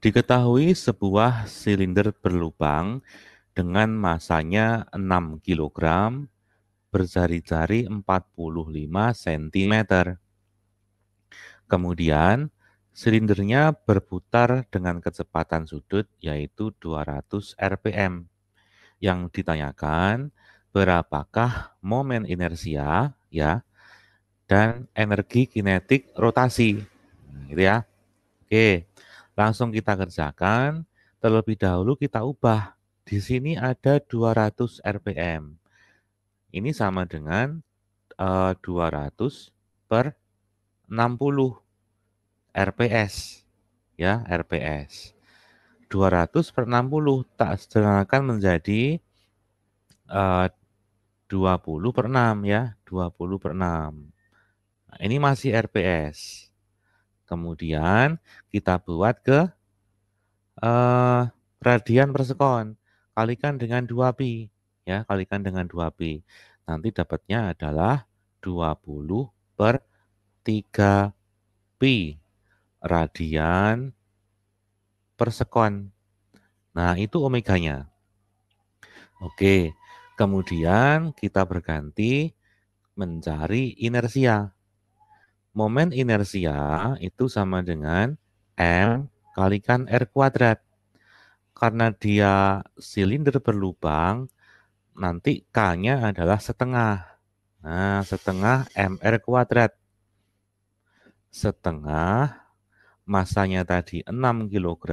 Diketahui sebuah silinder berlubang dengan masanya 6 kg berjari-jari 45 cm. Kemudian, silindernya berputar dengan kecepatan sudut yaitu 200 rpm. Yang ditanyakan berapakah momen inersia ya dan energi kinetik rotasi. Nah, gitu ya. Oke. Langsung kita kerjakan, terlebih dahulu kita ubah. Di sini ada 200 RPM. Ini sama dengan uh, eh, 200 per 60 RPS. Ya, RPS. 200 per 60 tak sederhanakan menjadi eh, uh, 20 per 6 ya, 20 per 6. Nah, ini masih RPS. Kemudian kita buat ke eh, radian persekon. Kalikan dengan 2pi. Ya, kalikan dengan 2pi. Nanti dapatnya adalah 20 per 3pi. Radian per persekon. Nah, itu omeganya. Oke, kemudian kita berganti mencari inersia momen inersia itu sama dengan M hmm. kalikan R kuadrat. Karena dia silinder berlubang, nanti K-nya adalah setengah. Nah, setengah MR kuadrat. Setengah masanya tadi 6 kg,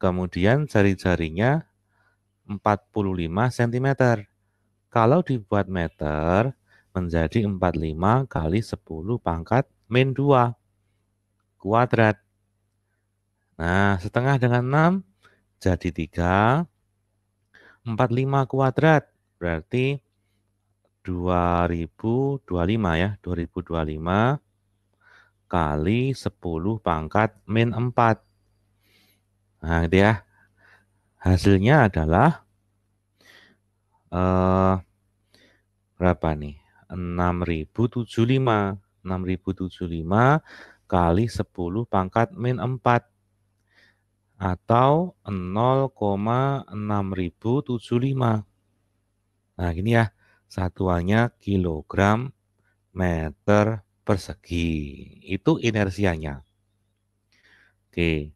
kemudian jari-jarinya 45 cm. Kalau dibuat meter, menjadi 45 kali 10 pangkat min 2 kuadrat. Nah, setengah dengan 6 jadi 3. 45 kuadrat berarti 2025 ya, 2025 kali 10 pangkat min 4. Nah, gitu ya. Hasilnya adalah eh, berapa nih? 6075. 6075 kali 10 pangkat min 4 atau 0,6075. Nah, ini ya satuannya kilogram meter persegi. Itu inersianya. Oke.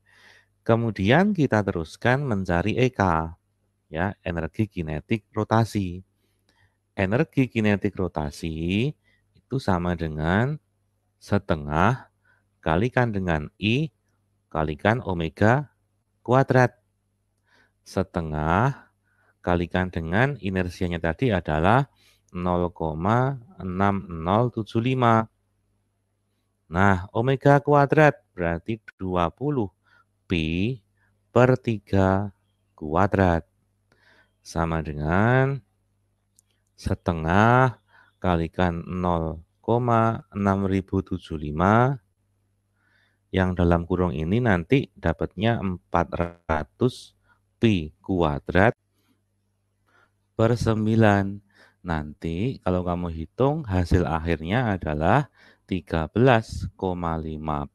Kemudian kita teruskan mencari EK, ya, energi kinetik rotasi energi kinetik rotasi itu sama dengan setengah kalikan dengan I kalikan omega kuadrat. Setengah kalikan dengan inersianya tadi adalah 0,6075. Nah, omega kuadrat berarti 20 pi per 3 kuadrat. Sama dengan setengah kalikan 0,675 yang dalam kurung ini nanti dapatnya 400 pi kuadrat per 9. Nanti kalau kamu hitung hasil akhirnya adalah 13,5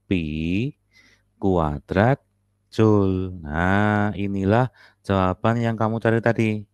pi kuadrat Joule. Nah, inilah jawaban yang kamu cari tadi.